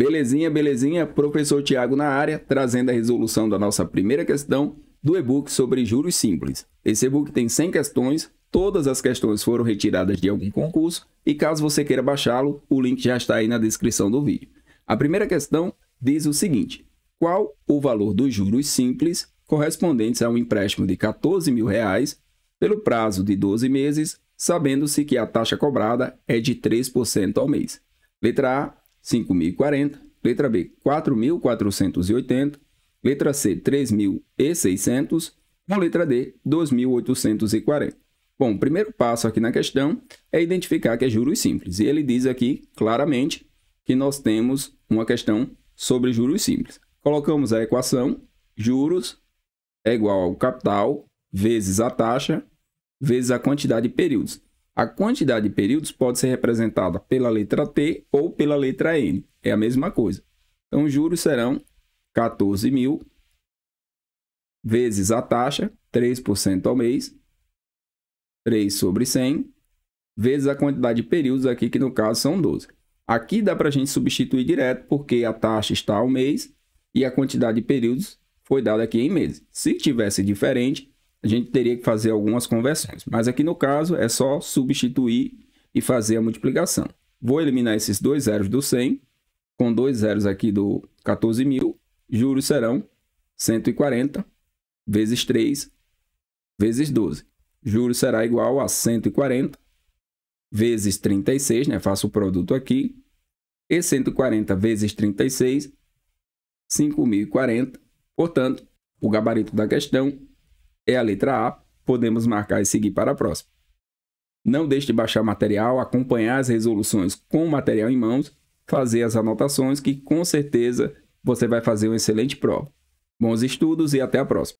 Belezinha, belezinha, professor Tiago na área, trazendo a resolução da nossa primeira questão do e-book sobre juros simples. Esse e-book tem 100 questões, todas as questões foram retiradas de algum concurso e caso você queira baixá-lo, o link já está aí na descrição do vídeo. A primeira questão diz o seguinte, qual o valor dos juros simples correspondentes a um empréstimo de 14 mil reais pelo prazo de 12 meses, sabendo-se que a taxa cobrada é de 3% ao mês? Letra A, 5.040, letra B, 4.480, letra C, 3.600 ou letra D, 2.840. Bom, o primeiro passo aqui na questão é identificar que é juros simples. E ele diz aqui claramente que nós temos uma questão sobre juros simples. Colocamos a equação juros é igual ao capital vezes a taxa vezes a quantidade de períodos. A quantidade de períodos pode ser representada pela letra T ou pela letra N. É a mesma coisa. Então, os juros serão 14 mil vezes a taxa, 3% ao mês, 3 sobre 100, vezes a quantidade de períodos aqui, que no caso são 12. Aqui dá para a gente substituir direto, porque a taxa está ao mês e a quantidade de períodos foi dada aqui em meses. Se tivesse diferente, a gente teria que fazer algumas conversões. Mas aqui no caso é só substituir e fazer a multiplicação. Vou eliminar esses dois zeros do 100, com dois zeros aqui do 14.000, juros serão 140 vezes 3 vezes 12. Juros será igual a 140 vezes 36, né? Faço o produto aqui. E 140 vezes 36, 5.040. Portanto, o gabarito da questão é a letra A. Podemos marcar e seguir para a próxima. Não deixe de baixar material, acompanhar as resoluções com o material em mãos, fazer as anotações que com certeza você vai fazer uma excelente prova. Bons estudos e até a próxima!